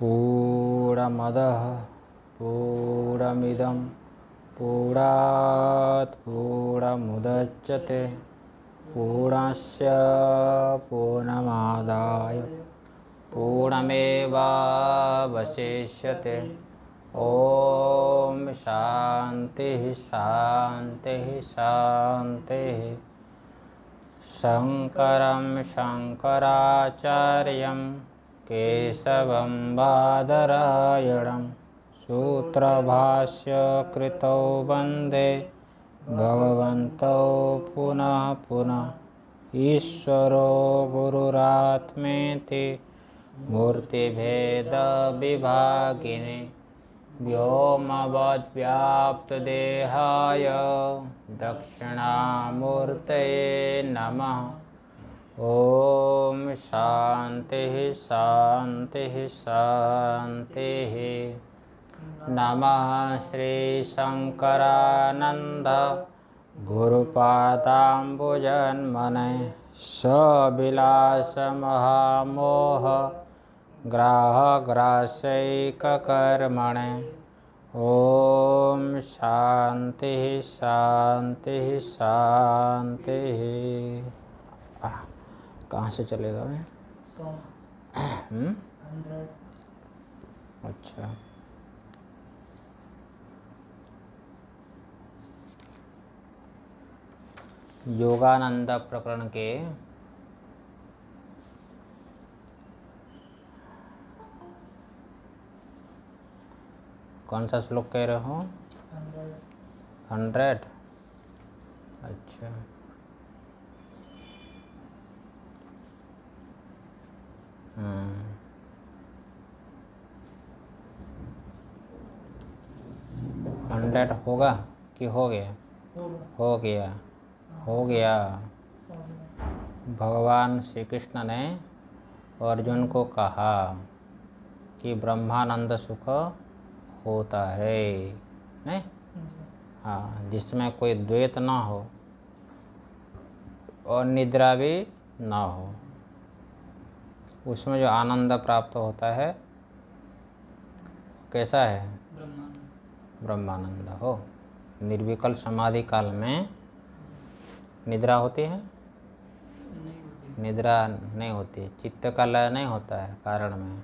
पूर्णमदः पूर्णमिदं पूरात् पूर्णमुदच्यते पूर्णस्य पूर्णमादाय पूर्णमेवावशिष्यते ॐ शान्तिः शान्तिः शान्तिः शङ्करं शङ्कराचार्यम् केशवं वादरायणं सूत्रभाष्यकृतौ वन्दे भगवन्तौ पुनः पुनः ईश्वरो गुरुरात्मेति मूर्तिभेदविभागिने व्योमवद्व्याप्तदेहाय दक्षिणामूर्तये नमः ओम शांति शांति शांति नमः श्री शंकरानंद गुरुपादाम्बुजन्मने सविलासमहामोह ग्राहग्रासैककर्मणे ॐ शांति शांति शान्तिः कहाँ से चलेगा तो मैं हम्म? अच्छा योगानंद प्रकरण के कौन सा श्लोक कह रहे हो हंड्रेड अच्छा हंड्रेड हाँ। होगा कि हो गया हो गया हो गया भगवान श्री कृष्ण ने अर्जुन को कहा कि ब्रह्मानंद सुख होता है नहीं हाँ जिसमें कोई द्वैत ना हो और निद्रा भी ना हो उसमें जो आनंद प्राप्त होता है कैसा है ब्रह्मानंद हो निर्विकल समाधि काल में निद्रा होती है निद्रा नहीं होती चित्त का लय नहीं होता है कारण में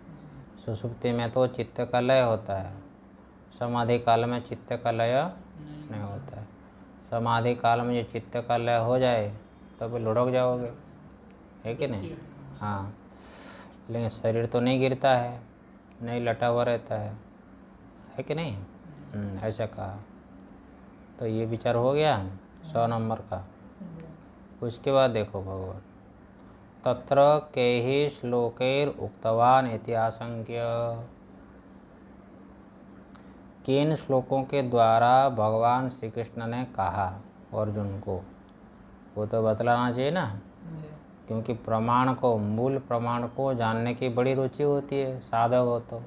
सुसुप्ति में तो चित्त का लय होता है समाधि काल में चित्त का लय नहीं होता है समाधि काल में जो चित्त का लय हो जाए तब तो लुढ़क जाओगे है कि नहीं हाँ लेकिन शरीर तो नहीं गिरता है नहीं लटा हुआ रहता है है कि नहीं हम्म, ऐसा कहा तो ये विचार हो गया सौ नंबर का उसके बाद देखो भगवान तत्र के ही श्लोकेर उक्तवान इतिहासंख्य किन श्लोकों के द्वारा भगवान श्री कृष्ण ने कहा अर्जुन को वो तो बतलाना चाहिए ना क्योंकि प्रमाण को मूल प्रमाण को जानने की बड़ी रुचि होती है साधक हो तो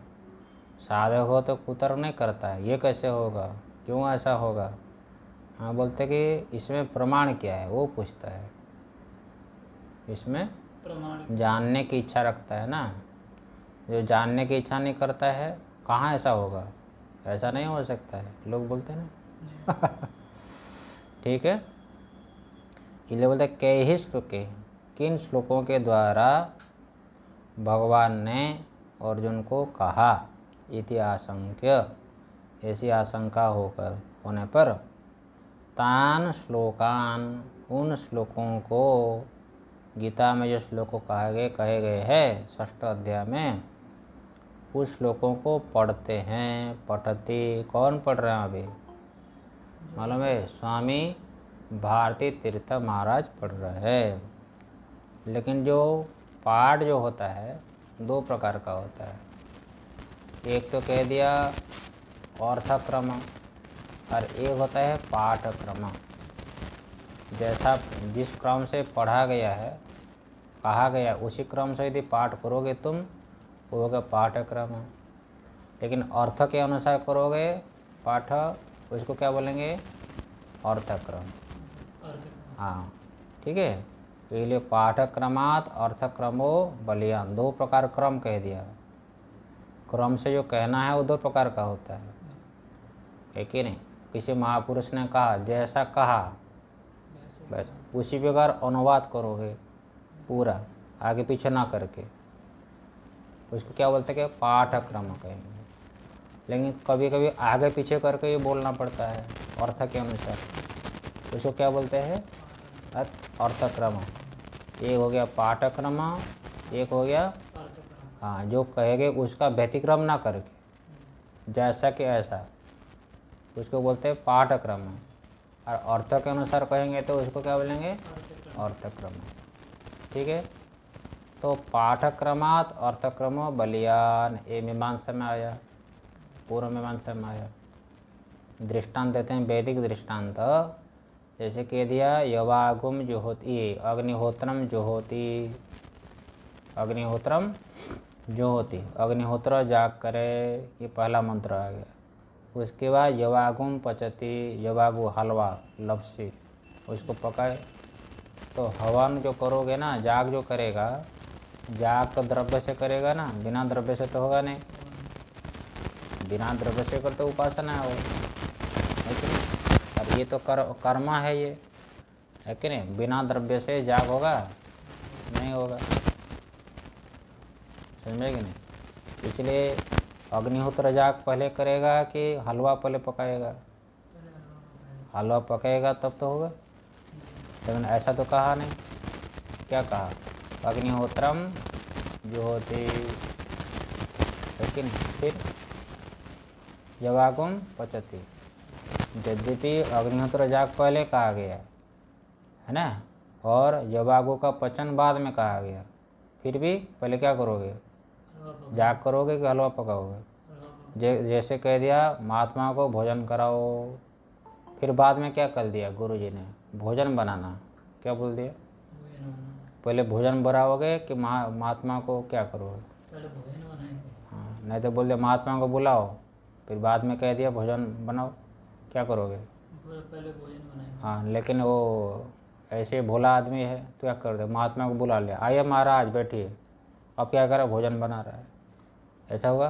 साधक हो तो कुतर नहीं करता है ये कैसे होगा क्यों ऐसा होगा हाँ बोलते कि इसमें प्रमाण क्या है वो पूछता है इसमें जानने की इच्छा रखता है ना जो जानने की इच्छा नहीं करता है कहाँ ऐसा होगा ऐसा नहीं हो सकता है लोग बोलते हैं ना ठीक है इसलिए बोलते कई ही श्लोके किन श्लोकों के द्वारा भगवान ने अर्जुन को कहा इति आशंक्य ऐसी आशंका होकर होने पर तान श्लोकान उन श्लोकों को गीता में जो श्लोक कहे गए कहे गए हैं षष्ठ अध्याय में उस श्लोकों को पढ़ते हैं पठते कौन पढ़ रहे हैं अभी मालूम है स्वामी भारती तीर्थ महाराज पढ़ रहे हैं लेकिन जो पार्ट जो होता है दो प्रकार का होता है एक तो कह दिया ऑर्थक्रम और एक होता है पाठक्रम जैसा जिस क्रम से पढ़ा गया है कहा गया उसी क्रम से यदि पाठ करोगे तुम वो होगा पाठक्रम लेकिन अर्थ के अनुसार करोगे पाठ उसको क्या बोलेंगे अर्थक्रम हाँ ठीक है पहले तो इसलिए पाठक अर्थक्रमो बलियान दो प्रकार क्रम कह दिया क्रम से जो कहना है वो दो प्रकार का होता है एक ही नहीं किसी महापुरुष ने कहा जैसा कहा बस उसी प्रकार अनुवाद करोगे पूरा आगे पीछे ना करके उसको क्या बोलते हैं पाठक्रम कहेंगे लेकिन कभी कभी आगे पीछे करके ये बोलना पड़ता है अर्थ के अनुसार उसको क्या बोलते हैं अर्थक्रम एक हो गया पाठक्रम एक हो गया हाँ जो कहेगे उसका व्यतिक्रम ना करके जैसा कि ऐसा उसको बोलते हैं पाठक्रम और अर्थ के अनुसार कहेंगे तो उसको क्या बोलेंगे अर्थक्रम ठीक है तो पाठक्रमात अर्थक्रमो बलियान ये मीमांसा में आया पूर्व मीमांसा में आया दृष्टांत देते हैं वैदिक दृष्टांत जैसे कह दिया यवागुम जो होती अग्निहोत्रम जो होती अग्निहोत्रम जो होती अग्निहोत्र जाग करे ये पहला मंत्र आ गया उसके बाद यवागुम पचती यवागु हलवा लपसी उसको पकाए तो हवन जो करोगे ना जाग जो करेगा जाग तो द्रव्य से करेगा ना बिना द्रव्य से तो होगा नहीं बिना द्रव्य से करते तो उपासना है वो ये तो कर कर्मा है ये है कि नहीं बिना द्रव्य से जाग होगा नहीं होगा समझे कि नहीं इसलिए अग्निहोत्र जाग पहले करेगा कि हलवा पहले पकाएगा हलवा पकाएगा तब तो होगा तो मैंने ऐसा तो कहा नहीं क्या कहा अग्निहोत्रम जो होती है कि नहीं फिर जवागुम पचती यद्यपि अग्निहोत्र जाग पहले कहा गया है ना और जवागो का पचन बाद में कहा गया फिर भी पहले क्या करोगे जाग करोगे कि हलवा पकाओगे जैसे कह दिया महात्मा को भोजन कराओ फिर बाद में क्या कर दिया गुरु जी ने भोजन बनाना क्या बोल दिया पहले भोजन बनाओगे कि महात्मा को क्या करोगे हाँ नहीं तो बोल दिया महात्मा को बुलाओ फिर बाद में कह दिया भोजन बनाओ क्या करोगे पहले भोजन हाँ लेकिन वो ऐसे भोला आदमी है तो क्या कर दे महात्मा को बुला लिया आइए महाराज बैठिए अब क्या करा भोजन बना रहा है ऐसा होगा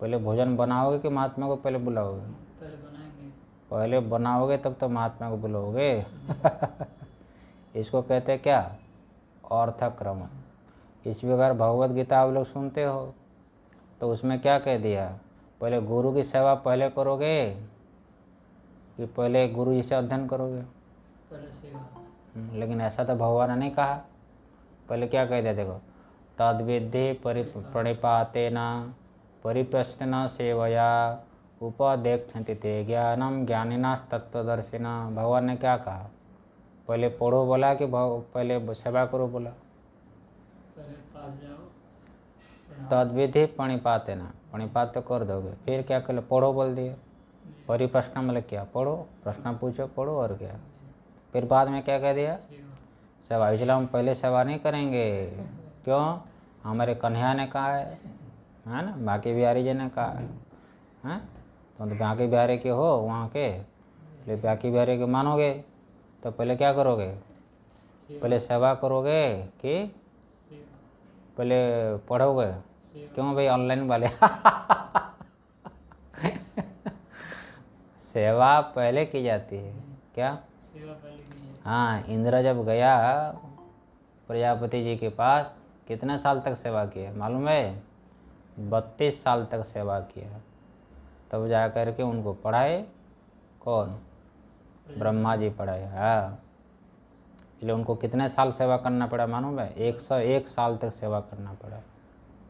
पहले भोजन बनाओगे कि महात्मा को पहले बुलाओगे पहले बनाएंगे पहले बनाओगे तब तो महात्मा को बुलाओगे इसको कहते हैं क्या अर्थक्रमण इस अगर भगवत गीता आप लोग सुनते हो तो उसमें क्या कह दिया पहले गुरु की सेवा पहले करोगे कि पहले गुरु जी से अध्ययन करोगे हाँ। हम्म, लेकिन ऐसा तो भगवान ने नहीं कहा पहले क्या कह दिया देखो तद विधि हाँ। परिपाते न परिप्रश्न सेवया उपदेक्षति ते ज्ञानम ज्ञानिनाश तत्वदर्शिना भगवान ने क्या कहा पहले पढ़ो बोला कि पहले सेवा करो बोला तद विधि पणिपाते ना पणिपात तो कर दोगे फिर क्या कर पढ़ो बोल दिया और ये प्रश्न मतलब क्या पढ़ो प्रश्न पूछो पढ़ो और क्या फिर बाद में क्या कह दिया सेवा इसलिए हम पहले सेवा नहीं करेंगे क्यों हमारे कन्हैया ने कहा है है ना बाकी बिहारी जी ने कहा है हैं तो, तो बाकी बिहारी के हो वहाँ के ले बाकी बिहारी के मानोगे तो पहले क्या करोगे पहले सेवा करोगे कि पहले पढ़ोगे क्यों भाई ऑनलाइन वाले सेवा पहले की जाती है क्या सेवा पहले की हाँ इंदिरा जब गया प्रजापति जी के पास कितने साल तक सेवा किया मालूम है बत्तीस साल तक सेवा किया तब जा कर के उनको पढ़ाए कौन ब्रह्मा जी पढ़ाए हाँ इसलिए उनको कितने साल सेवा करना पड़ा मालूम है एक सौ एक साल तक सेवा करना पड़ा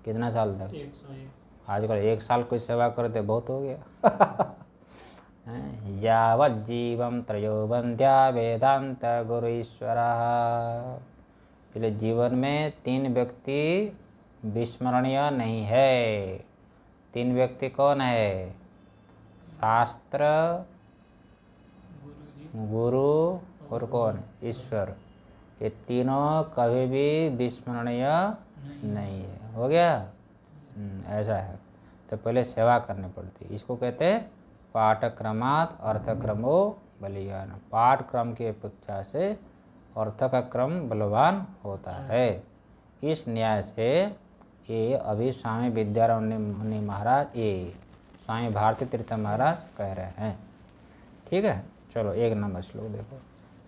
कितना साल तक आजकल एक साल कोई सेवा करते बहुत हो गया यज्जीव त्रयो बंध्या वेदांत गुरु ईश्वरा इसलिए जीवन में तीन व्यक्ति विस्मरणीय नहीं है तीन व्यक्ति कौन है शास्त्र गुरु और कौन ईश्वर ये तीनों कभी भी विस्मरणीय नहीं है हो गया हम्म, ऐसा है तो पहले सेवा करनी पड़ती इसको कहते हैं पाठक्रमात् अर्थक्रमो बलियान पाठक्रम की अपेक्षा से अर्थ का क्रम बलवान होता है इस न्याय से ये अभी स्वामी विद्यारण्य महाराज ये स्वामी भारती तीर्थ महाराज कह रहे हैं ठीक है चलो एक नंबर श्लोक देखो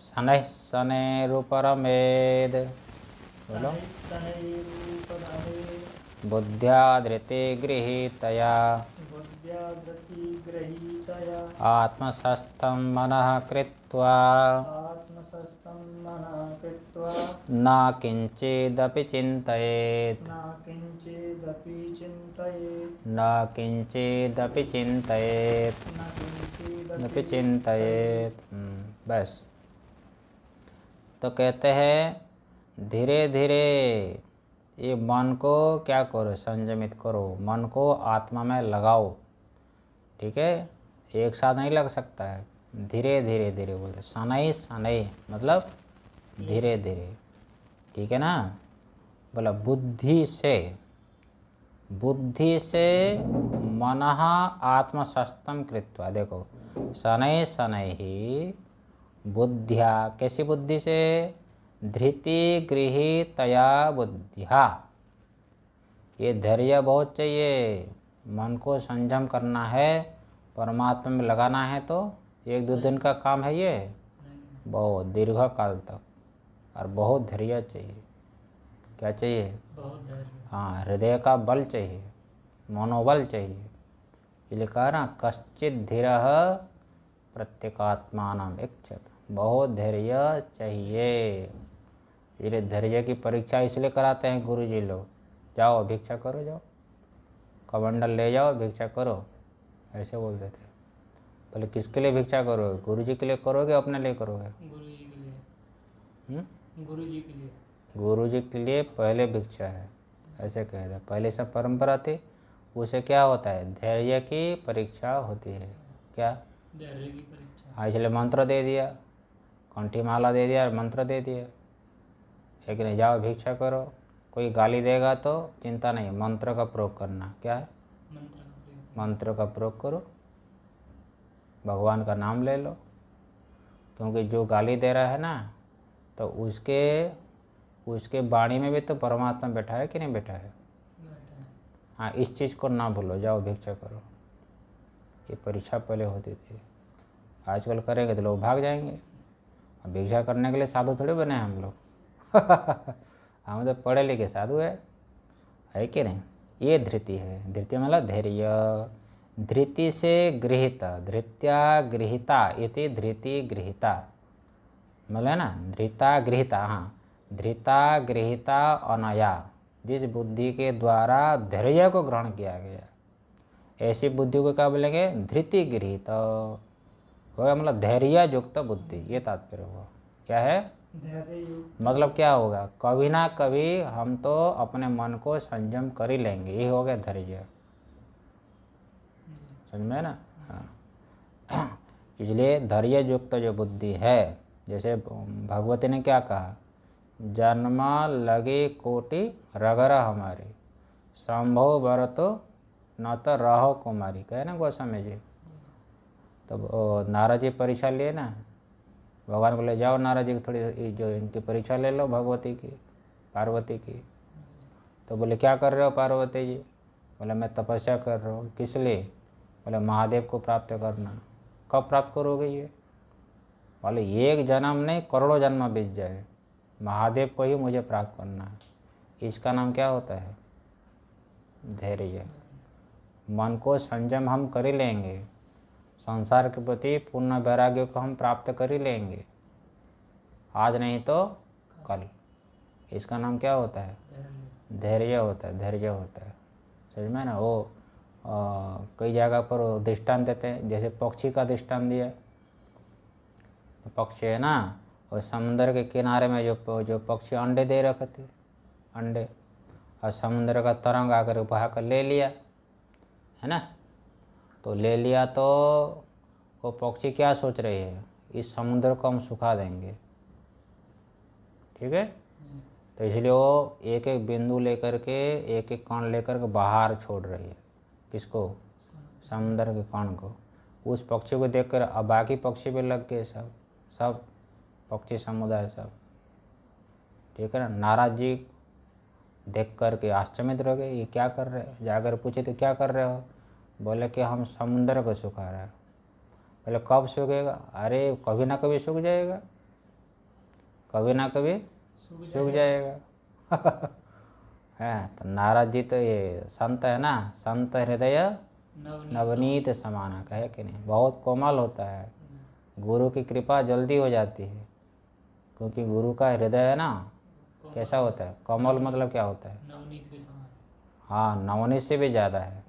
शनै शनै रूपरमेद बोलो धृति गृहीतया आत्मसस्थं मन कृत्वा न किञ्चिदपि चिन्तयेत् न किञ्चिदपि चिन्तयेत् अपि चिंतित हम्म, बस तो कहते हैं धीरे धीरे ये मन को क्या करो संयमित करो मन को आत्मा में लगाओ ठीक है एक साथ नहीं लग सकता है धीरे धीरे धीरे बोलते सनई सनई मतलब धीरे धीरे ठीक है ना बोला बुद्धि से बुद्धि से मन आत्मसस्तम कृत्वा देखो शनै शनै ही बुद्धिया कैसी बुद्धि से धृति गृहितया तया बुद्धिया ये धैर्य बहुत चाहिए मन को संयम करना है परमात्मा में लगाना है तो एक दो दिन का काम है ये बहुत दीर्घ काल तक और बहुत धैर्य चाहिए क्या चाहिए हाँ हृदय का बल चाहिए मनोबल चाहिए इसलिए कह रहा कश्चित धीर प्रत्येकात्मान इच्छत बहुत धैर्य चाहिए इसलिए धैर्य की परीक्षा इसलिए कराते हैं गुरु जी लोग जाओ भिक्षा करो जाओ कमंडल ले जाओ भिक्षा करो ऐसे बोलते थे बोले किसके लिए भिक्षा करोगे गुरु जी के लिए करोगे अपने लिए करोगे गुरु जी के लिए गुरु जी के लिए पहले भिक्षा है ऐसे कहते पहले से परंपरा थी उसे क्या होता है धैर्य की परीक्षा होती है क्या धैर्य की परीक्षा हाँ, इसलिए मंत्र दे दिया कंठी माला दे दिया मंत्र दे दिया एक नहीं जाओ भिक्षा करो कोई गाली देगा तो चिंता नहीं मंत्र का प्रयोग करना क्या है मंत्र का प्रयोग करो भगवान का नाम ले लो क्योंकि जो गाली दे रहा है ना तो उसके उसके वाणी में भी तो परमात्मा बैठा है कि नहीं बैठा है हाँ इस चीज़ को ना भूलो जाओ भिक्षा करो ये परीक्षा पहले होती थी आजकल करेंगे तो लोग भाग जाएंगे अब भिक्षा करने के लिए साधु थोड़े बने हम लोग हाँ तो मतलब पढ़े लिखे साधु है है कि नहीं ये धृति है धृति मतलब धैर्य धृति से गृहित धृत्या गृहिता इति धृति गृहिता मतलब है ना धृता गृहिता हाँ धृता गृहिता अनया जिस बुद्धि के द्वारा धैर्य को ग्रहण किया गया ऐसी बुद्धि को क्या बोलेंगे धृति गृहित हो गया मतलब धैर्य युक्त बुद्धि ये तात्पर्य हुआ क्या है मतलब क्या होगा कभी ना कभी हम तो अपने मन को संयम कर ही लेंगे ये हो गया धैर्य समझ में ना हाँ। इसलिए धैर्य युक्त जो बुद्धि है जैसे भगवती ने क्या कहा जन्म लगे कोटि रगरा हमारी संभव तो न तो रहो कुमारी कहे ना गोस्वामी जी तब तो नाराजी परीक्षा लिए ना भगवान बोले जाओ नारा जी थोड़ी जो इनकी परीक्षा ले लो भगवती की पार्वती की तो बोले क्या कर रहे हो पार्वती जी बोले मैं तपस्या कर रहा हूँ किस लिए बोले महादेव को प्राप्त करना कब प्राप्त करोगे ये बोले एक जन्म नहीं करोड़ों जन्म बीत जाए महादेव को ही मुझे प्राप्त करना है इसका नाम क्या होता है धैर्य मन को संयम हम कर लेंगे संसार के प्रति पूर्ण वैराग्य को हम प्राप्त कर ही लेंगे आज नहीं तो कल इसका नाम क्या होता है धैर्य होता है धैर्य होता है समझ में ना वो आ, कई जगह पर दृष्टांत देते हैं जैसे पक्षी का दृष्टांत दिया पक्षी है ना और समुद्र के किनारे में जो जो पक्षी अंडे दे रखे थे अंडे और समुद्र का तरंग आकर बहा कर ले लिया है ना तो ले लिया तो वो पक्षी क्या सोच रही है इस समुद्र को हम सुखा देंगे ठीक है तो इसलिए वो एक एक बिंदु लेकर के एक एक कण लेकर के बाहर छोड़ रही है किसको समुद्र के कण को उस पक्षी को देखकर अब बाकी पक्षी भी लग गए सब सब पक्षी समुदाय सब ठीक है ना नाराज जी देख कर के आश्चर्यित रह गए ये क्या कर रहे हो जाकर पूछे तो क्या कर रहे हो बोले कि हम समुंदर को सुखा रहे हैं बोले कब सूखेगा अरे कभी ना कभी सूख जाएगा कभी ना कभी सूख जाएगा है हाँ, तो नाराज जी तो ये संत है ना संत हृदय नवनीत समाना कहे कि नहीं बहुत कोमल होता है हम्म। गुरु की कृपा जल्दी हो जाती है क्योंकि गुरु का हृदय है ना कैसा होता है कोमल मतलब क्या होता है हाँ नवनीत से भी ज़्यादा है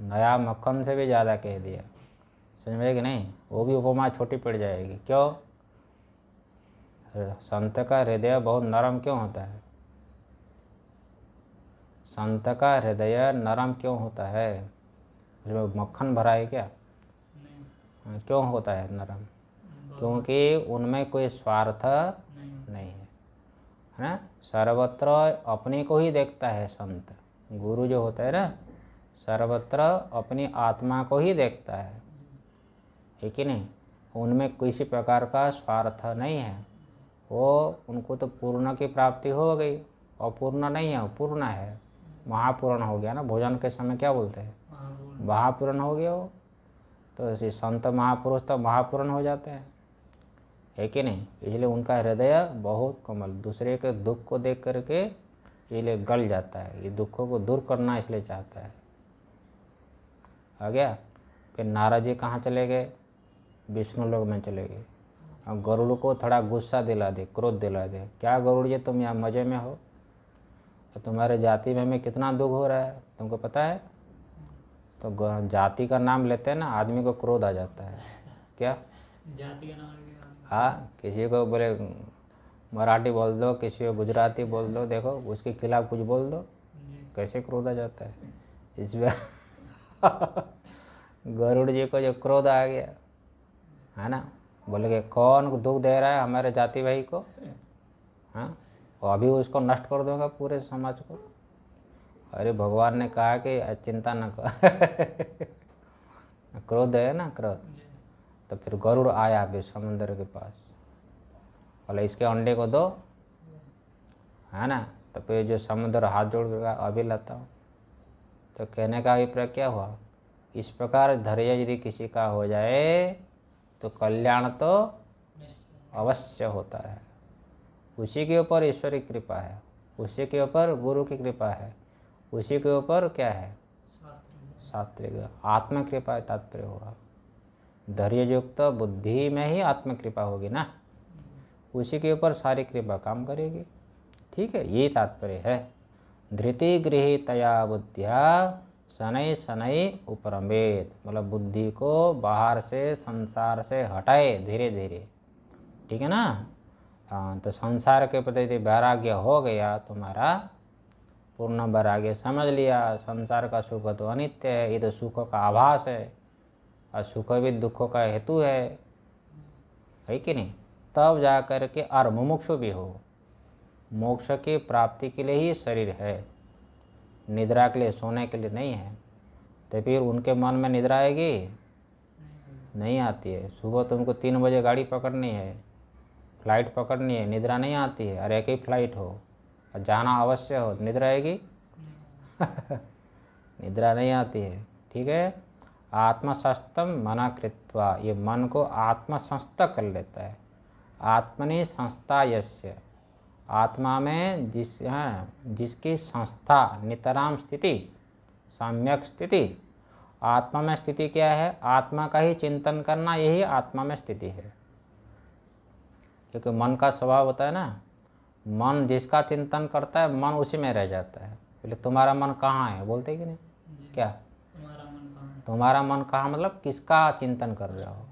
नया मक्खन से भी ज़्यादा कह दिया समझ में कि नहीं वो भी उपमा छोटी पड़ जाएगी क्यों संत का हृदय बहुत नरम क्यों होता है संत का हृदय नरम क्यों होता है उसमें मक्खन भरा है क्या नहीं। क्यों होता है नरम क्योंकि उनमें कोई स्वार्थ नहीं, नहीं है है ना सर्वत्र अपने को ही देखता है संत गुरु जो होता है ना सर्वत्र अपनी आत्मा को ही देखता है है कि नहीं उनमें किसी प्रकार का स्वार्थ नहीं है वो उनको तो पूर्ण की प्राप्ति हो गई अपूर्ण नहीं है पूर्ण है महापूर्ण हो गया ना भोजन के समय क्या बोलते हैं महापूर्ण हो गया वो तो ऐसे संत महापुरुष तो महापूर्ण हो जाते हैं है कि नहीं इसलिए उनका हृदय बहुत कमल दूसरे के दुख को देख करके इसलिए गल जाता है ये दुखों को दूर करना इसलिए चाहता है आ गया फिर नारा जी कहाँ चले गए विष्णु लोग में चले गए और गरुड़ को थोड़ा गुस्सा दिला दे क्रोध दिला दे क्या गरुड़ जी तुम यहाँ मज़े में हो और तो तुम्हारे जाति में हमें कितना दुख हो रहा है तुमको पता है तो जाति का नाम लेते हैं ना आदमी को क्रोध आ जाता है क्या जाति का नाम हाँ किसी को बोले मराठी बोल दो किसी को गुजराती बोल दो देखो उसके खिलाफ कुछ बोल दो कैसे क्रोध आ जाता है इसमें गरुड़ जी को जो क्रोध आ गया है ना बोले कि कौन दुख दे रहा है हमारे जाति भाई को हाँ और अभी उसको नष्ट कर दोगे पूरे समाज को अरे भगवान ने कहा कि चिंता न कर क्रोध है ना क्रोध तो फिर गरुड़ आया फिर समुद्र के पास बोले इसके अंडे को दो है ना तो फिर जो समुद्र हाथ जोड़ कर अभी लाता हूँ तो कहने का अभिप्राय क्या हुआ इस प्रकार धैर्य यदि किसी का हो जाए तो कल्याण तो अवश्य होता है उसी के ऊपर ईश्वर की कृपा है उसी के ऊपर गुरु की कृपा है उसी के ऊपर क्या है शास्त्र आत्म कृपा तात्पर्य होगा धैर्ययुक्त बुद्धि में ही आत्म कृपा होगी ना उसी के ऊपर सारी कृपा काम करेगी ठीक है ये तात्पर्य है धृति गृहितया बुद्धिया शनै शनै उपरमित मतलब बुद्धि को बाहर से संसार से हटाए धीरे धीरे ठीक है ना हाँ, तो संसार के प्रति यदि वैराग्य हो गया तुम्हारा पूर्ण वैराग्य समझ लिया संसार का सुख तो अनित्य है ये तो सुख का आभास है और सुख भी दुखों का हेतु है है कि नहीं तब जा कर के और मुमुक्षु भी हो मोक्ष की प्राप्ति के लिए ही शरीर है निद्रा के लिए सोने के लिए नहीं है तो फिर उनके मन में निद्रा आएगी नहीं आती है सुबह तुमको तो तीन बजे गाड़ी पकड़नी है फ्लाइट पकड़नी है निद्रा नहीं आती है और एक ही फ्लाइट हो और जाना अवश्य हो निद्रा आएगी निद्रा नहीं आती है ठीक है आत्मसंस्तम कृत्वा ये मन को आत्मसंस्था कर लेता है आत्मनि संस्था यश्य आत्मा में जिस हाँ, जिसकी संस्था नितराम स्थिति सम्यक स्थिति आत्मा में स्थिति क्या है आत्मा का ही चिंतन करना यही आत्मा में स्थिति है क्योंकि मन का स्वभाव होता है ना मन जिसका चिंतन करता है मन उसी में रह जाता है बोले तुम्हारा मन कहाँ है बोलते कि नहीं क्या तुम्हारा मन कहाँ मतलब किसका चिंतन कर रहे हो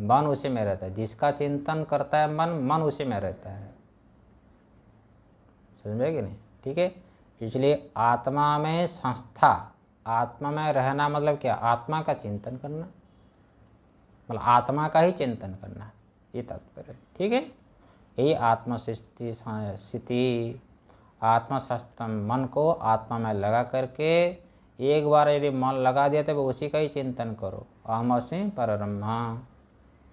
मन उसी में रहता है जिसका चिंतन करता है मन मन उसी में रहता है समझ में कि नहीं ठीक है इसलिए आत्मा में संस्था आत्मा में रहना मतलब क्या आत्मा का चिंतन करना मतलब आत्मा का ही चिंतन करना ये तात्पर्य ठीक है यही आत्मा स्थिति संस्था मन को आत्मा में लगा करके एक बार यदि मन लगा दिया तो उसी का ही चिंतन करो अहम सिंह पर ब्रह्मा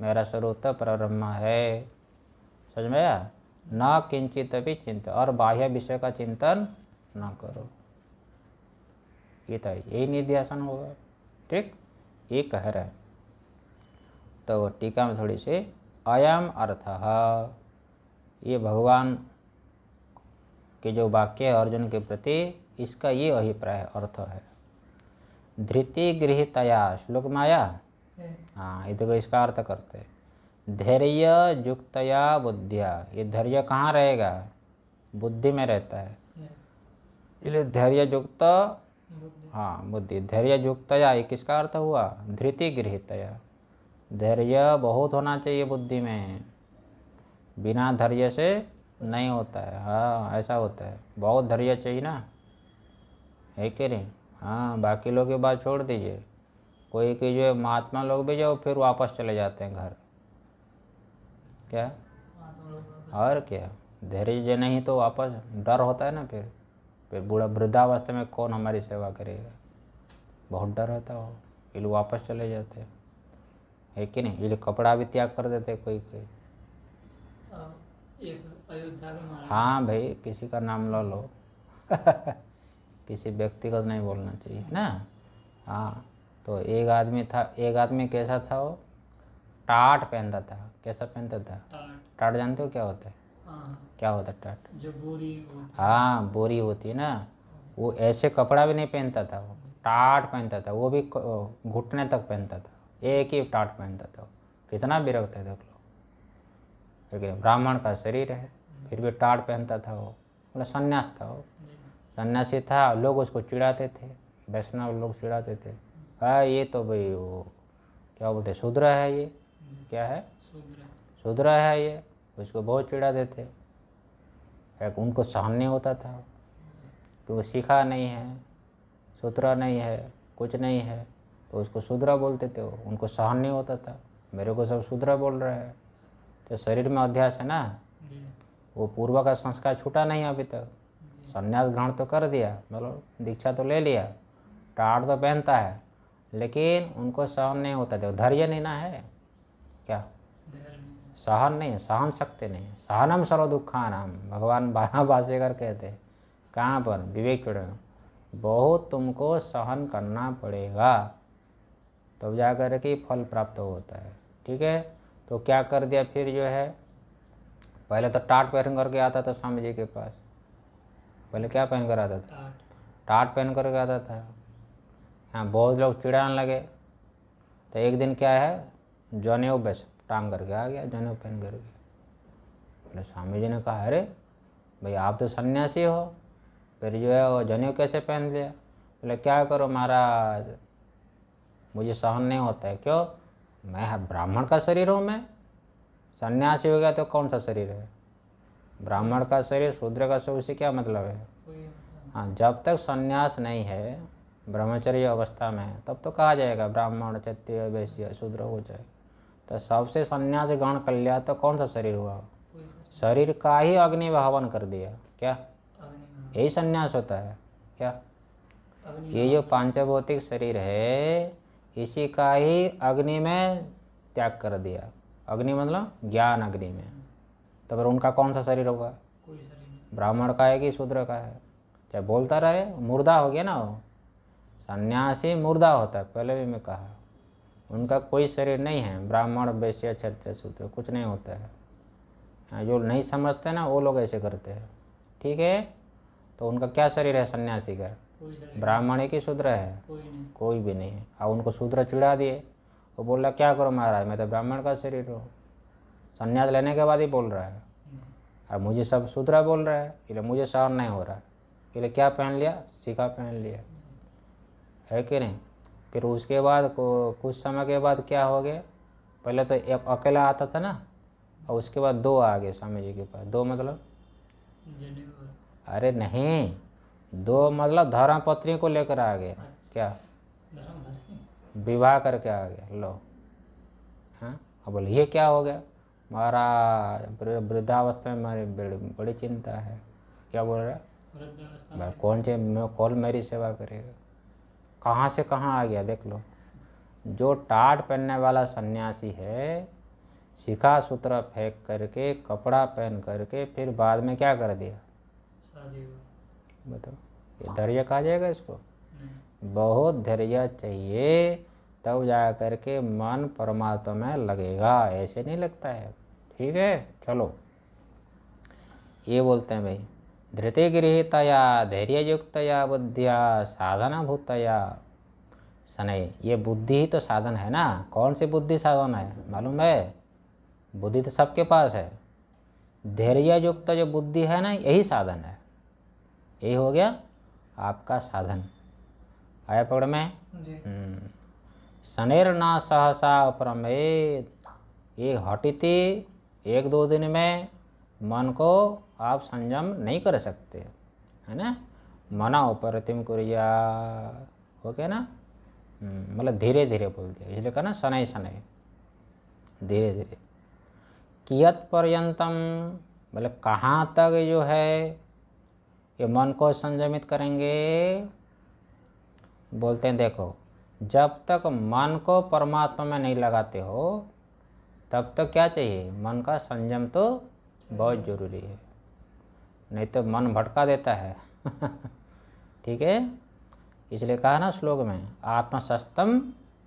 मेरा स्वरूप तो परब्रह्म है समझ में आया न किंचित भी चिंतन और बाह्य विषय का चिंतन न करो गीता तो यही निध्यासन होगा ठीक ये कह रहे हैं तो टीका में थोड़ी सी अयम अर्थ ये भगवान के जो वाक्य है अर्जुन के प्रति इसका ये अभिप्राय अर्थ है धृति गृहतया श्लोक माया हाँ देखो इसका अर्थ करते धैर्य युक्तया बुद्धिया ये धैर्य कहाँ रहेगा बुद्धि में रहता है इसलिए धैर्य युक्त हाँ बुद्धि धैर्य युक्तया ये किसका अर्थ हुआ धृति गृहितया धैर्य बहुत होना चाहिए बुद्धि में बिना धैर्य से नहीं होता है हाँ ऐसा होता है बहुत धैर्य चाहिए ना है कि नहीं हाँ बाकी लोग की बात छोड़ दीजिए कोई के जो है महात्मा लोग भी जो फिर वापस चले जाते हैं घर क्या और क्या धैर्य जो नहीं तो वापस डर होता है ना फिर फिर बूढ़ा वृद्धावस्था में कौन हमारी सेवा करेगा बहुत डर होता हो ये लोग वापस चले जाते है कि नहीं ये लोग कपड़ा भी त्याग कर देते कोई कोई हाँ भाई किसी का नाम लो लो किसी व्यक्तिगत तो नहीं बोलना चाहिए ना हाँ तो एक आदमी था एक आदमी कैसा था वो टाट पहनता था कैसा पहनता था टाट, टाट जानते हो क्या होता है हाँ। क्या होता है टाट जो बोरी हाँ बोरी होती है ना वो ऐसे कपड़ा भी नहीं पहनता था वो टाट पहनता था वो भी घुटने तक पहनता था एक ही टाट पहनता था कितना विरक्त है देख लो लेकिन ब्राह्मण का शरीर है फिर भी टाट पहनता था वो मतलब सन्यास था वो सन्यासी था लोग उसको चिड़ाते थे वैष्णव लोग चिड़ाते थे हाँ ये तो भाई वो क्या बोलते हैं शूद्रा है ये क्या है शूद्रा है ये उसको बहुत चिड़ा देते एक उनको सामने होता था कि वो सीखा नहीं है सुथरा नहीं है कुछ नहीं है तो उसको शूद्रा बोलते थे वो उनको सहन नहीं होता था मेरे को सब शूद्रा बोल रहा है तो शरीर में अध्यास है ना वो पूर्व का संस्कार छूटा नहीं अभी तक संन्यास ग्रहण तो कर दिया मतलब दीक्षा तो ले लिया टाट तो पहनता है लेकिन उनको सहन नहीं होता देखो धैर्य ना है क्या सहन नहीं है सहन सकते नहीं सहनम सर्व दुखान हम भगवान बारा बासेकर कहते कहाँ पर विवेक चूर्ण बहुत तुमको सहन करना पड़ेगा तब तो जा कर के फल प्राप्त होता है ठीक है तो क्या कर दिया फिर जो है पहले तो टाट पहन करके आता था स्वामी जी के पास पहले क्या पहन कर आता था टाट पहन करके आता था हाँ बहुत लोग चिड़ाने लगे तो एक दिन क्या है जनेऊ बस टांग करके आ गया जनेऊ पहन करके बोले स्वामी जी ने कहा अरे भाई आप तो सन्यासी हो फिर जो है वो जनेऊ कैसे पहन लिया बोले क्या करो महाराज मुझे सहन नहीं होता है क्यों मैं ब्राह्मण का शरीर हूँ मैं सन्यासी हो गया तो कौन सा शरीर है ब्राह्मण का शरीर शूद्र का शरीर उसे क्या मतलब है मतलब हाँ जब तक सन्यास नहीं है ब्रह्मचर्य अवस्था में है तब तो कहा जाएगा ब्राह्मण क्षत्रिय वैश्य शूद्र हो जाए तो सबसे संन्यास गण कर लिया तो कौन सा शरीर हुआ शरीर का ही अग्नि हवन कर दिया क्या यही संन्यास होता है क्या ये जो पांचभौतिक शरीर है इसी का ही अग्नि में त्याग कर दिया अग्नि मतलब ज्ञान अग्नि में तो फिर उनका कौन सा शरीर होगा ब्राह्मण का है कि शूद्र का है चाहे बोलता रहे मुर्दा हो गया ना वो सन्यासी मुर्दा होता है पहले भी मैं कहा उनका कोई शरीर नहीं है ब्राह्मण वैश्य क्षत्रिय सूत्र कुछ नहीं होता है हाँ, जो नहीं समझते ना वो लोग ऐसे करते हैं ठीक है तो उनका क्या शरीर है सन्यासी का ब्राह्मण की शूद्र है कोई, कोई भी नहीं है और उनको शूद्र चिड़ा दिए वो बोल रहा क्या करो महाराज मैं तो ब्राह्मण का शरीर हूँ सन्यास लेने के बाद ही बोल रहा है और मुझे सब शूद्र बोल रहा है इसलिए मुझे सहन नहीं हो रहा है इसलिए क्या पहन लिया सीखा पहन लिया है कि नहीं फिर उसके बाद कुछ समय के बाद क्या हो गया पहले तो एक अकेला आता था ना और उसके बाद दो आ गए स्वामी जी के पास दो मतलब अरे नहीं दो मतलब पत्नी को लेकर आ गए क्या विवाह करके आ गए लो हाँ अब बोले ये क्या हो गया हमारा वृद्धावस्था में मेरी बड़ी, बड़ी चिंता है क्या बोल रहा है कौन से कौन मेरी सेवा करेगा कहाँ से कहाँ आ गया देख लो जो टाट पहनने वाला सन्यासी है शिखा सूत्र फेंक करके कपड़ा पहन करके फिर बाद में क्या कर दिया बताओ ये धैर्य कहा जाएगा इसको बहुत धैर्य चाहिए तब जा कर के मन परमात्मा में लगेगा ऐसे नहीं लगता है ठीक है चलो ये बोलते हैं भाई धृतिगृहितया धैर्ययुक्तया बुद्धिया साधना भूतया शनै ये बुद्धि ही तो साधन है ना कौन सी बुद्धि साधन है मालूम है बुद्धि तो सबके पास है धैर्ययुक्त जो बुद्धि है ना यही साधन है यही हो गया आपका साधन आया पकड़ में शनिर हम्म। ना सहसा प्रमेद ये थी एक दो दिन में मन को आप संयम नहीं कर सकते है ना मना उपरतिम कुरिया ओके ना हम्म, मतलब धीरे धीरे बोलते हैं इसलिए कहना ना शनै शनै धीरे धीरे कियत पर्यंतम मतलब कहाँ तक जो है ये मन को संयमित करेंगे बोलते हैं देखो जब तक मन को परमात्मा में नहीं लगाते हो तब तक क्या चाहिए मन का संयम तो बहुत ज़रूरी है नहीं तो मन भटका देता है ठीक है इसलिए कहा ना श्लोक में आत्मसस्तम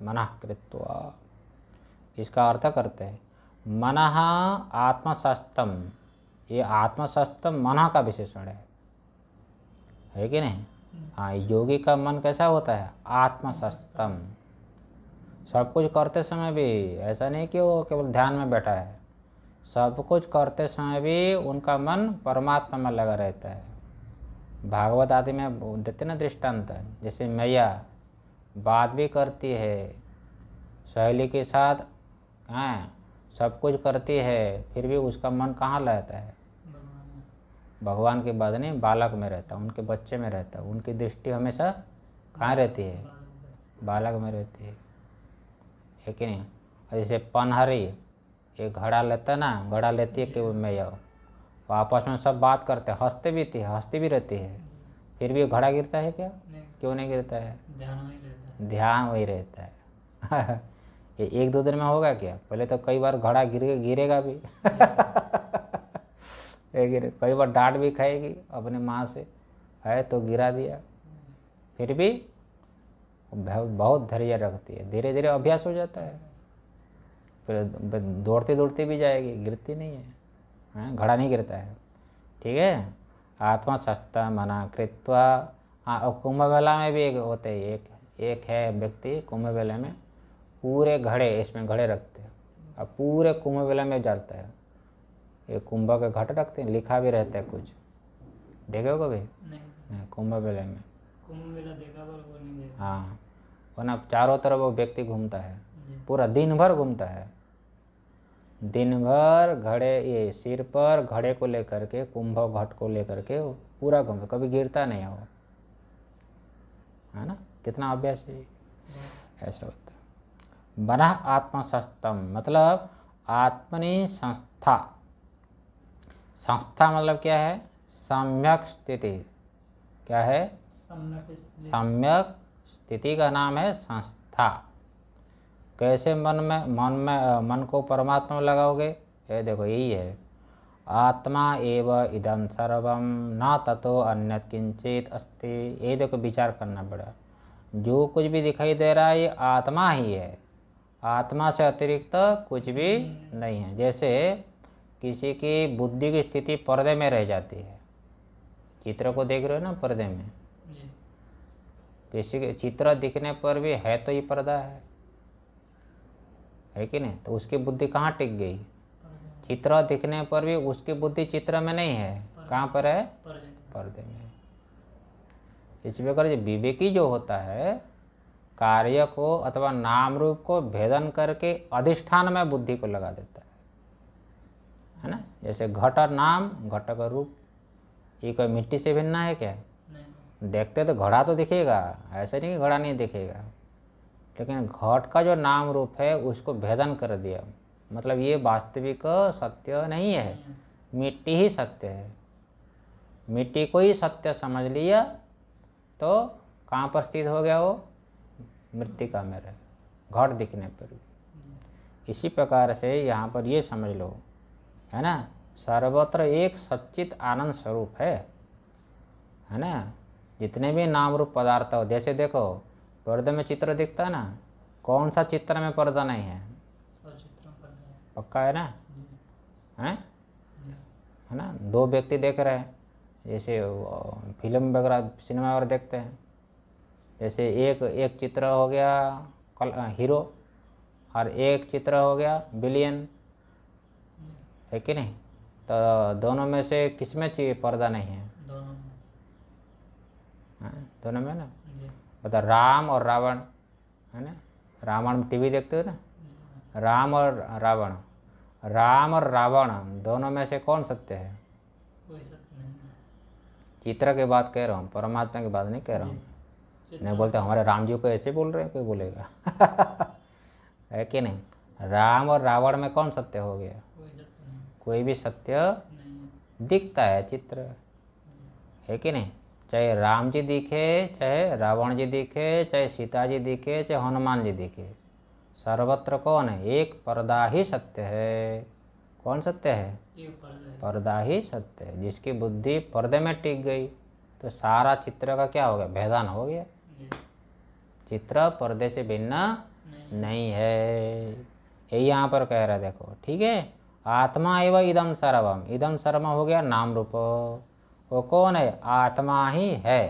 मनःकृत्वा इसका अर्थ करते हैं मन आत्मसस्तम ये आत्मसस्तम मन का विशेषण है है कि नहीं हाँ योगी का मन कैसा होता है आत्मसस्तम सब कुछ करते समय भी ऐसा नहीं कि वो केवल ध्यान में बैठा है सब कुछ करते समय भी उनका मन परमात्मा में लगा रहता है भागवत आदि में देते ना दृष्टांत जैसे मैया बात भी करती है सहेली के साथ हैं हाँ, सब कुछ करती है फिर भी उसका मन कहाँ रहता है भगवान के बाद नहीं बालक में रहता उनके बच्चे में रहता उनकी दृष्टि हमेशा कहाँ रहती है बालक में रहती है है कि नहीं जैसे पनहरी ये घड़ा लेता ना घड़ा लेती है कि मैं आओ वो आपस में सब बात करते हंसते भी थी हंसती भी रहती है फिर भी घड़ा गिरता है क्या नहीं। क्यों नहीं गिरता है ध्यान वही रहता है ये एक दो दिन में होगा क्या पहले तो कई बार घड़ा गिरे गिरेगा भी गिरे कई बार डांट भी खाएगी अपने माँ से है तो गिरा दिया फिर भी बहुत धैर्य रखती है धीरे धीरे अभ्यास हो जाता है फिर दौड़ते दौड़ते भी जाएगी गिरती नहीं है हाँ, घड़ा नहीं गिरता है ठीक है आत्मा सस्ता मना कृत्वा हाँ, कुंभ मेला में भी एक होते हैं एक एक है व्यक्ति कुंभ मेले में पूरे घड़े इसमें घड़े रखते हैं और पूरे कुंभ मेला में जाता है ये कुंभ के घट रखते हैं लिखा भी रहता है कुछ देखे हो कभी नहीं हाँ, कुंभ मेले में कुंभ मेला देखा पर वो नहीं हाँ वरना चारों तरफ वो व्यक्ति घूमता है पूरा दिन भर घूमता है दिन भर घड़े ये सिर पर घड़े को लेकर के कुंभ घट को लेकर के पूरा घूमे कभी गिरता नहीं हो है ना कितना अभ्यास है ऐसा होता बना आत्मसंस्थम मतलब आत्मनि संस्था संस्था मतलब क्या है सम्यक स्थिति क्या है सम्यक स्थिति का नाम है संस्था कैसे मन में मन में मन को परमात्मा में लगाओगे ये देखो यही है आत्मा एव इदम सर्वम ना ततो अन्य किंचित अस्ति ये देखो विचार करना पड़ा जो कुछ भी दिखाई दे रहा है ये आत्मा ही है आत्मा से अतिरिक्त कुछ भी नहीं है जैसे किसी की बुद्धि की स्थिति पर्दे में रह जाती है चित्र को देख रहे हो ना पर्दे में किसी के चित्र दिखने पर भी है तो ये पर्दा है है कि नहीं तो उसकी बुद्धि कहाँ टिक गई चित्र दिखने पर भी उसकी बुद्धि चित्र में नहीं है कहाँ पर है पर्दे में इस प्रकार जो विवेकी जो होता है कार्य को अथवा नाम रूप को भेदन करके अधिष्ठान में बुद्धि को लगा देता है है ना जैसे घट और नाम घट का रूप ये कोई मिट्टी से भिन्न है क्या देखते तो घड़ा तो दिखेगा ऐसा नहीं कि घड़ा नहीं दिखेगा लेकिन घट का जो नाम रूप है उसको भेदन कर दिया मतलब ये वास्तविक सत्य नहीं है मिट्टी ही सत्य है मिट्टी को ही सत्य समझ लिया तो कहाँ पर स्थित हो गया वो मृतिका में रह घट दिखने पर इसी प्रकार से यहाँ पर ये समझ लो है ना सर्वत्र एक सच्चित आनंद स्वरूप है है ना जितने भी नाम रूप पदार्थ हो जैसे देखो पर्दे में चित्र दिखता है ना कौन सा चित्र में पर्दा नहीं है पक्का है ना है है ना दो व्यक्ति देख रहे हैं जैसे फिल्म वगैरह सिनेमा वगैरह देखते हैं जैसे एक एक चित्र हो गया कल हीरो और एक चित्र हो गया बिलियन है कि नहीं तो दोनों में से किस में पर्दा नहीं है दोनों में ना बता राम और रावण है ना रावण टीवी देखते हो ना राम और रावण राम और रावण दोनों में से कौन सत्य है चित्र की बात कह रहा हूँ परमात्मा की बात नहीं कह रहा हूँ नहीं बोलते हमारे राम जी को ऐसे बोल रहे हैं कोई बोलेगा है कि नहीं राम और रावण में कौन सत्य हो गया कोई भी सत्य दिखता है चित्र है कि नहीं चाहे राम जी दिखे चाहे रावण जी दिखे चाहे सीता जी दिखे चाहे हनुमान जी दिखे सर्वत्र कौन है एक पर्दा ही सत्य है कौन सत्य है पर्दा ही सत्य है जिसकी बुद्धि पर्दे में टिक गई तो सारा चित्र का क्या हो गया भेदान हो गया चित्र पर्दे से भिन्न नहीं।, नहीं है यही यहाँ पर कह रहा है देखो ठीक है आत्मा एवं इदम सर्वम इदम सर्वम हो गया नाम रूप वो कौन है आत्मा ही है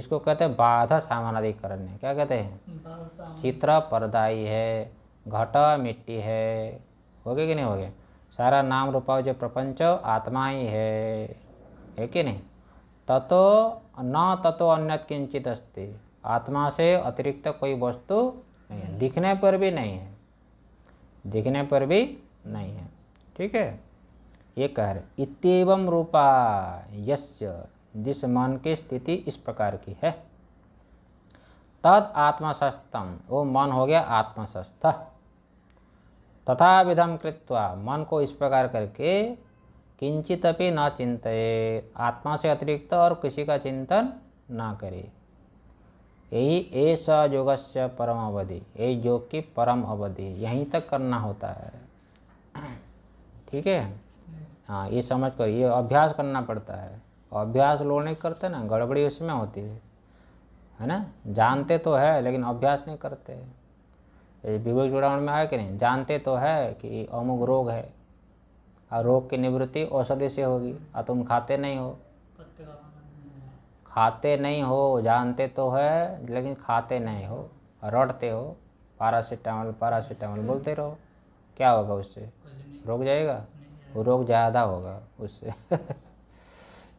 इसको कहते हैं बाधा सामानाधिकरण्य क्या कहते हैं चित्र परदाई है घट मिट्टी है हो गया कि नहीं हो गया सारा नाम रूपा जो प्रपंच आत्मा ही है है कि नहीं ततो न ततो अन्य किंचित अस्ति आत्मा से अतिरिक्त कोई वस्तु नहीं है दिखने पर भी नहीं है दिखने पर भी नहीं है ठीक है ये कह रहे इतम रूपा यश जिस मन की स्थिति इस प्रकार की है तद आत्मसस्तम वो मन हो गया आत्मसस्थ तथा विधम कृत्वा मन को इस प्रकार करके किंचित अपि न चिंत आत्मा से अतिरिक्त और किसी का चिंतन ना करे यही ऐसा योग से परम अवधि ये योग की परम अवधि यहीं तक करना होता है ठीक है हाँ ये समझ कर ये अभ्यास करना पड़ता है अभ्यास लोग नहीं करते ना गड़बड़ी उसमें होती है है ना जानते तो है लेकिन अभ्यास नहीं करते विवेक जुड़ावण में है कि नहीं जानते तो है कि अमुक रोग है और रोग की निवृत्ति औषधि से होगी और तुम खाते नहीं हो खाते नहीं हो जानते तो है लेकिन खाते नहीं हो रटते हो पैरासीटामोल पैरासीटामोल बोलते रहो क्या होगा उससे रोक जाएगा रोग ज़्यादा होगा उससे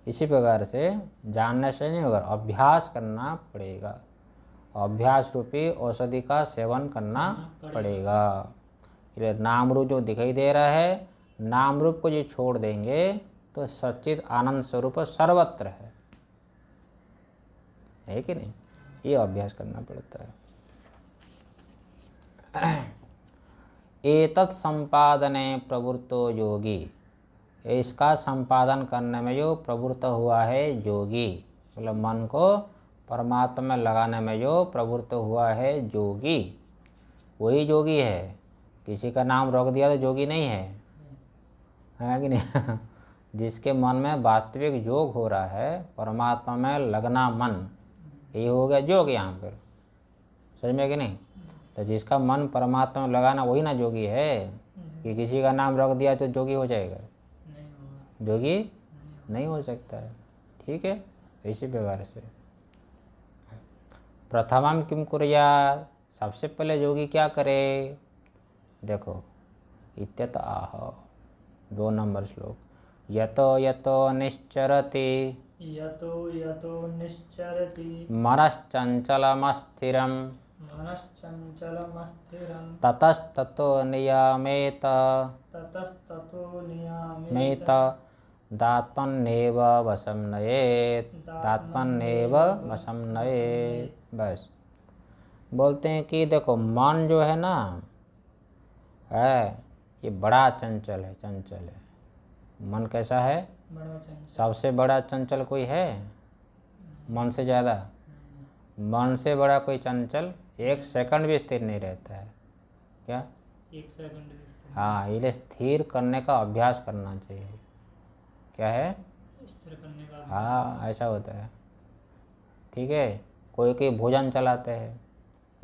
इसी प्रकार से जानने से नहीं होगा अभ्यास करना पड़ेगा अभ्यास रूपी औषधि का सेवन करना हाँ, पड़ेगा इसलिए नाम रूप जो दिखाई दे रहा है नाम रूप को जो छोड़ देंगे तो सचित आनंद स्वरूप सर्वत्र है है कि नहीं ये अभ्यास करना पड़ता है एतत् संपादने प्रवृत्तो योगी इसका संपादन करने में जो प्रवृत्त हुआ है योगी मतलब मन को परमात्मा में लगाने में जो प्रवृत्त हुआ है योगी वही योगी है किसी का नाम रोक दिया तो योगी नहीं है है कि नहीं जिसके मन में वास्तविक योग हो रहा है परमात्मा में लगना मन यही हो गया योग यहाँ पर समझ में कि नहीं तो जिसका मन परमात्मा में लगाना वही ना जोगी है कि किसी का नाम रख दिया तो जोगी हो जाएगा जोगी नहीं हो सकता है ठीक है इसी प्रकार से प्रथम किम कुरिया सबसे पहले जोगी क्या करे देखो इत्यत आह दो नंबर श्लोक यतो यतो निश्चरति यतो यतो निश्चरति मनश्चञ्चलमस्थिरम् ततस्ततो नियामेत ततस्ततो नियमेत दात्मन्नेव वशम नयेत दात्मन्नेव वशम नये बस बोलते हैं कि देखो मन जो है ना है ये बड़ा चंचल है चंचल है मन कैसा है बड़ा सबसे बड़ा चंचल कोई है मन से ज़्यादा मन से बड़ा कोई चंचल एक सेकंड भी स्थिर नहीं रहता है क्या एक सेकंड हाँ इसलिए स्थिर करने का अभ्यास करना चाहिए क्या है स्थिर करने का हाँ ऐसा होता है ठीक है कोई कोई भोजन चलाते हैं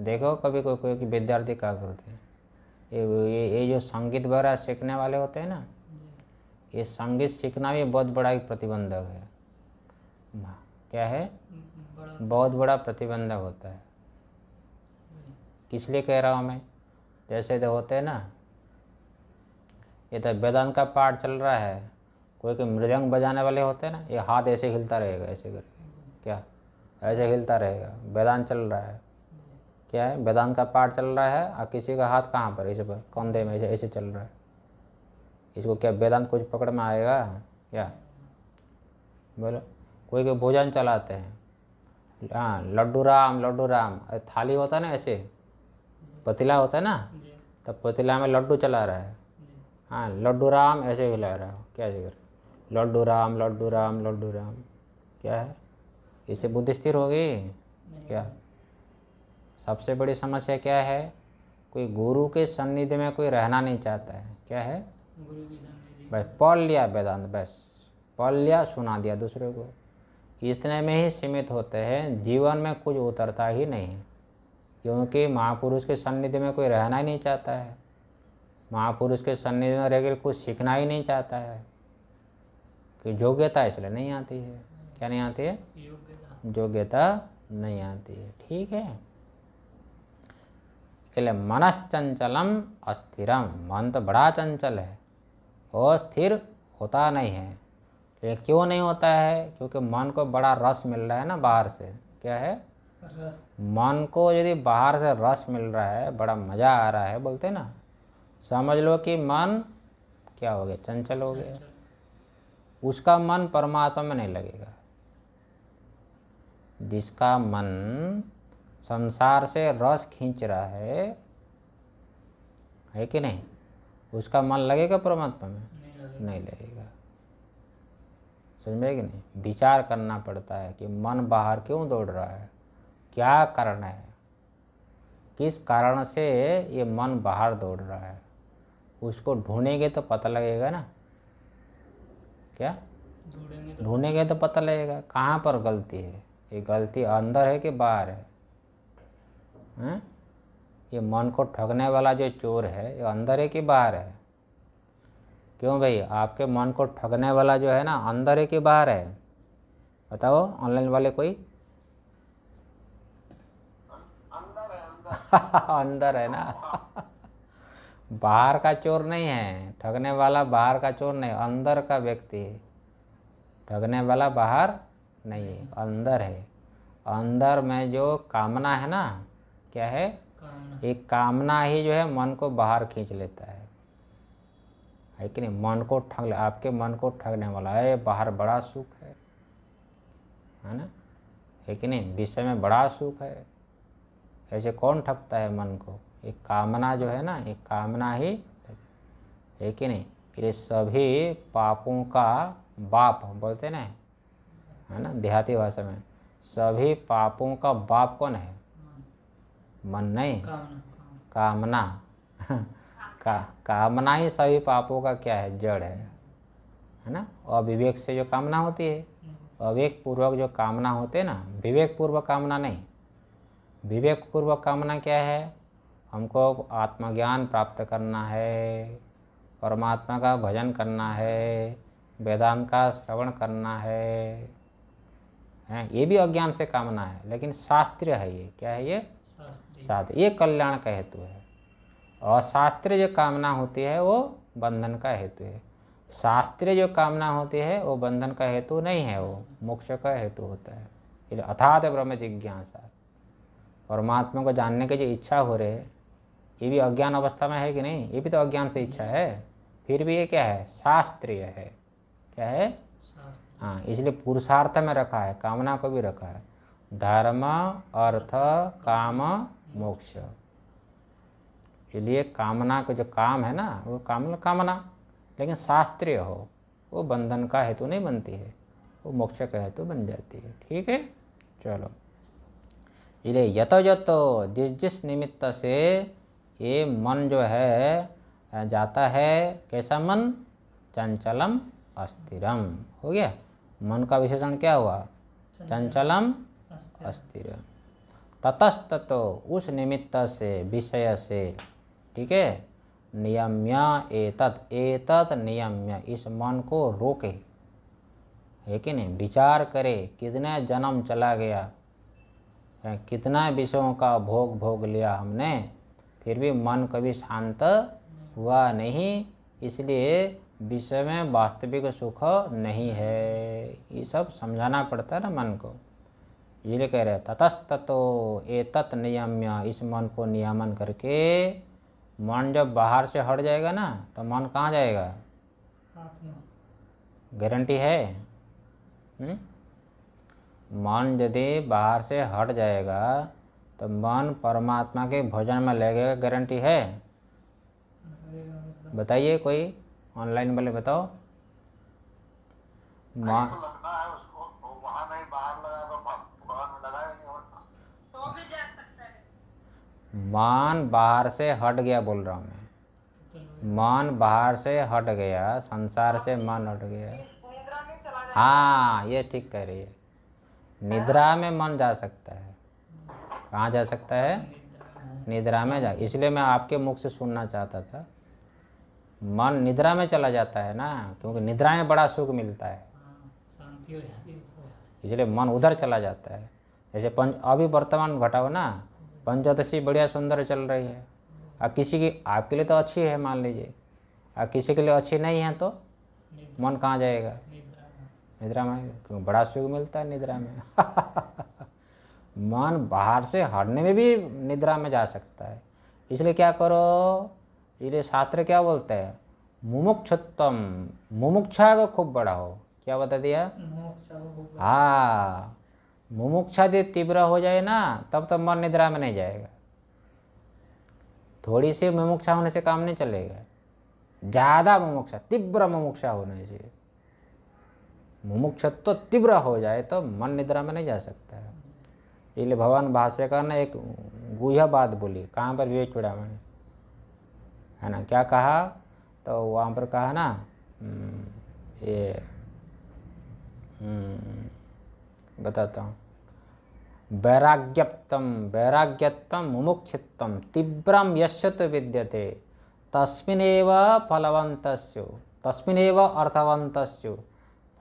देखो कभी कोई कोई विद्यार्थी क्या करते हैं ये ये ये जो संगीत वगैरह सीखने वाले होते हैं ना ये संगीत सीखना भी बहुत बड़ा एक प्रतिबंधक है हाँ, क्या है बहुत बड़ा प्रतिबंधक होता है किस लिए कह रहा हूँ मैं जैसे तो होते हैं ना ये तो वेदांत का पाठ चल रहा है कोई कोई मृदंग बजाने वाले होते हैं ना ये हाथ ऐसे हिलता रहेगा ऐसे कर क्या ऐसे हिलता रहेगा वेदांत चल रहा है क्या है वेदांत का पाठ चल रहा है और किसी का हाथ कहाँ पर इस पर कंधे में ऐसे ऐसे चल रहा है इसको क्या वेदांत कुछ पकड़ में आएगा क्या बोलो कोई कोई भोजन चलाते हैं हाँ लड्डू राम लड्डू राम थाली होता है ना ऐसे पतीला होता है ना तब पतीला में लड्डू चला रहा है हाँ लड्डू राम ऐसे हिला रहा है क्या जिक्र लड्डू राम लड्डू राम लड्डू राम क्या है इससे बुद्धि स्थिर होगी क्या सबसे बड़ी समस्या क्या है कोई गुरु के सन्निधि में कोई रहना नहीं चाहता है क्या है भाई पढ़ लिया वेदांत बस पढ़ लिया सुना दिया दूसरे को इतने में ही सीमित होते हैं जीवन में कुछ उतरता ही नहीं क्योंकि महापुरुष के सन्निधि में कोई रहना ही नहीं चाहता है महापुरुष के सन्निधि में रहकर कुछ सीखना ही नहीं चाहता है कि योग्यता इसलिए नहीं आती है क्या नहीं आती है योग्यता नहीं आती है ठीक है इसलिए मनश्चंचलम अस्थिरम मन तो बड़ा चंचल है और स्थिर होता नहीं है लेकिन क्यों नहीं होता है क्योंकि मन को बड़ा रस मिल रहा है ना बाहर से क्या है मन को यदि बाहर से रस मिल रहा है बड़ा मज़ा आ रहा है बोलते ना समझ लो कि मन क्या हो गया चंचल हो गया उसका मन परमात्मा में नहीं लगेगा जिसका मन संसार से रस खींच रहा है है कि नहीं उसका मन लगेगा परमात्मा में नहीं लगेगा, नहीं लगेगा। समझ में कि नहीं विचार करना पड़ता है कि मन बाहर क्यों दौड़ रहा है क्या कारण है किस कारण से ये मन बाहर दौड़ रहा है उसको ढूंढेंगे तो पता लगेगा ना क्या ढूंढेंगे तो, तो पता लगेगा कहाँ पर गलती है ये गलती अंदर है कि बाहर है हैं? हाँ? ये मन को ठगने वाला जो चोर है ये अंदर है कि बाहर है क्यों भाई आपके मन को ठगने वाला जो है ना अंदर है कि बाहर है बताओ ऑनलाइन वाले कोई अंदर है ना बाहर का चोर नहीं है ठगने वाला बाहर का चोर नहीं अंदर का व्यक्ति है ठगने वाला बाहर नहीं है अंदर है अंदर में जो कामना है ना क्या है एक कामना ही जो है मन को बाहर खींच लेता है है कि नहीं मन को ठग ले आपके मन को ठगने वाला है बाहर बड़ा सुख है है ना है कि नहीं विषय में बड़ा सुख है ऐसे कौन ठपता है मन को एक कामना जो है ना एक कामना ही है कि नहीं फिर ये सभी पापों का बाप बोलते ना है ना देहाती भाषा में सभी पापों का बाप कौन है मन नहीं कामना का कामना ही सभी पापों का क्या है जड़ है है ना अविवेक से जो कामना होती है हम्म। अविवेक पूर्वक जो कामना होते हैं ना विवेक पूर्वक कामना नहीं विवेकपूर्वक कामना क्या है हमको आत्मज्ञान प्राप्त करना है परमात्मा का भजन करना है वेदांत का श्रवण करना है हैं ये भी अज्ञान से कामना है लेकिन शास्त्रीय है ये क्या है ये शास्त्र ये कल्याण का हेतु है और शास्त्रीय जो कामना होती है वो बंधन का हेतु है शास्त्रीय जो कामना होती है वो बंधन का हेतु नहीं है वो मोक्ष का हेतु होता है अर्थात ब्रह्म जिज्ञासा परमात्मा को जानने की जो इच्छा हो रही है ये भी अज्ञान अवस्था में है कि नहीं ये भी तो अज्ञान से इच्छा है फिर भी ये क्या है शास्त्रीय है क्या है हाँ इसलिए पुरुषार्थ में रखा है कामना को भी रखा है धर्म अर्थ काम मोक्ष इसलिए कामना का जो काम है ना वो काम मतलब कामना लेकिन शास्त्रीय हो वो बंधन का हेतु नहीं बनती है वो मोक्ष का हेतु बन जाती है ठीक है चलो इसलिए यथो यतो जिस निमित्त से ये मन जो है जाता है कैसा मन चंचलम अस्थिरम हो गया मन का विशेषण क्या हुआ चंचलम अस्थिर ततस्त तो उस निमित्त से विषय से ठीक है नियम्य एतत एतत नियम्य इस मन को रोके है कि नहीं विचार करे कितने जन्म चला गया कितना विषयों का भोग भोग लिया हमने फिर भी मन कभी शांत हुआ नहीं इसलिए विषय में वास्तविक सुख नहीं है ये सब समझाना पड़ता है ना मन को इसलिए कह रहे ततस्तो तत् नियम्य इस मन को नियमन करके मन जब बाहर से हट जाएगा ना तो मन कहाँ जाएगा गारंटी है हुँ? मन यदि बाहर से हट जाएगा तो मन परमात्मा के भोजन में लगेगा गारंटी है बताइए कोई ऑनलाइन वाले बताओ माँ तो तो तो मान बाहर से हट गया बोल रहा हूँ मैं मान बाहर से हट गया संसार से मन हट गया हाँ ये ठीक कह रही है निद्रा में मन जा सकता है कहाँ जा सकता है निद्रा में जा इसलिए मैं आपके मुख से सुनना चाहता था मन निद्रा में चला जाता है ना क्योंकि निद्रा में बड़ा सुख मिलता है इसलिए मन उधर चला जाता है जैसे पंच अभी वर्तमान घटाओ ना पंचोदशी बढ़िया सुंदर चल रही है और किसी की आपके लिए तो अच्छी है मान लीजिए और किसी के लिए अच्छी नहीं है तो मन कहाँ जाएगा निद्रा में क्योंकि बड़ा सुख मिलता है निद्रा में मन बाहर से हटने में भी निद्रा में जा सकता है इसलिए क्या करो इसलिए शास्त्र क्या बोलते हैं मुमुक्षुत्तम मुमुक्षा का खूब बड़ा हो क्या बता दिया हाँ मुमुक्षा यदि तीव्र हो जाए ना तब तब तो मन निद्रा में नहीं जाएगा थोड़ी सी मुमुक्षा होने से काम नहीं चलेगा ज़्यादा मुमुक्षा तीव्र मुमुक्षा होने से मुमुक्षत्व तीव्र हो जाए तो मन निद्रा में नहीं जा सकता है इसलिए भगवान भाष्यकर ने एक गुह बात बोली कहाँ पर विवेक चुड़ामणि है ना क्या कहा तो वहाँ पर कहा ना हम्म, ये हम्म, बताता हूँ वैराग्यप्तम वैराग्यत्तम मुमुक्षितम तीव्रम यश्यत विद्यते तस्मिनेव फलवंतस्यो तस्मिनेव अर्थवंतस्यो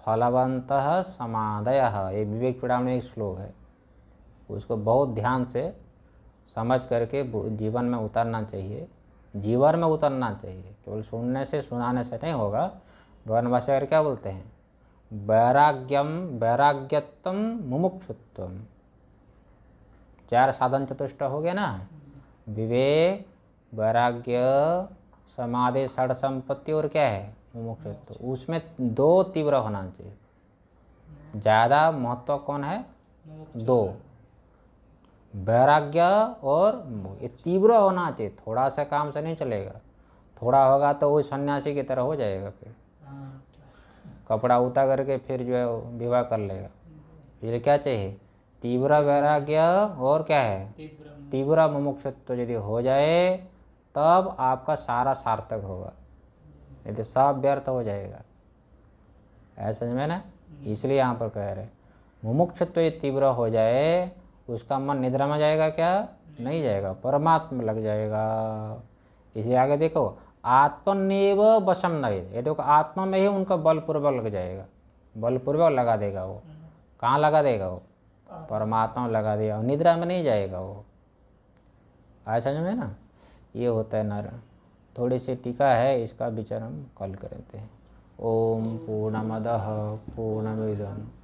फलवंत समादय ये विवेक पीड़ा एक श्लोक है उसको बहुत ध्यान से समझ करके जीवन में उतरना चाहिए जीवन में उतरना चाहिए केवल सुनने से सुनाने से नहीं होगा भगवान भाष्यकर क्या बोलते हैं वैराग्यम वैराग्यत्म मुमुक्षुत्व चार साधन चतुष्ट हो गया ना विवेक वैराग्य समाधि षड संपत्ति और क्या है मुमुक्षुत्व उसमें दो तीव्र होना चाहिए ज़्यादा महत्व कौन है दो वैराग्य और ये तीव्र होना चाहिए थोड़ा सा काम से नहीं चलेगा थोड़ा होगा तो वो सन्यासी की तरह हो जाएगा फिर कपड़ा उता करके फिर जो है विवाह कर लेगा फिर क्या चाहिए तीव्र वैराग्य और क्या है तीव्र मुमुक्षुत्व यदि हो जाए तब आपका सारा सार्थक होगा यदि तो साफ व्यर्थ हो जाएगा ऐसा में ना हम्म। इसलिए यहाँ पर कह रहे मुमुक्ष तो ये तीव्र हो जाए उसका मन निद्रा में जाएगा क्या नहीं जाएगा परमात्मा लग जाएगा इसे आगे देखो आत्मनिव बसम नहीं ये देखो आत्मा में ही उनका बलपूर्वक लग जाएगा बलपूर्वक लगा देगा वो हम्म। कहाँ लगा देगा वो परमात्मा में लगा देगा निद्रा में नहीं जाएगा वो आया समझ में ना ये होता है नारायण थोड़ी सी टीका है इसका विचार हम कल करते हैं ओम पूर्णमद पूर्णमिदम